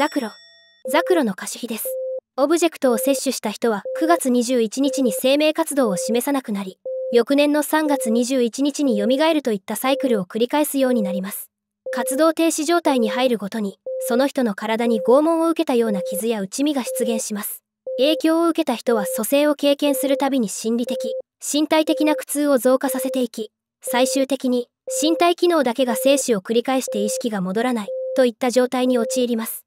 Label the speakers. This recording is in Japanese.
Speaker 1: ザクロ。ザクロの貸しです。オブジェクトを摂取した人は9月21日に生命活動を示さなくなり、翌年の3月21日に蘇るといったサイクルを繰り返すようになります。活動停止状態に入るごとに、その人の体に拷問を受けたような傷や打ち身が出現します。影響を受けた人は蘇生を経験するたびに心理的、身体的な苦痛を増加させていき、最終的に身体機能だけが生死を繰り返して意識が戻らないといった状態に陥ります。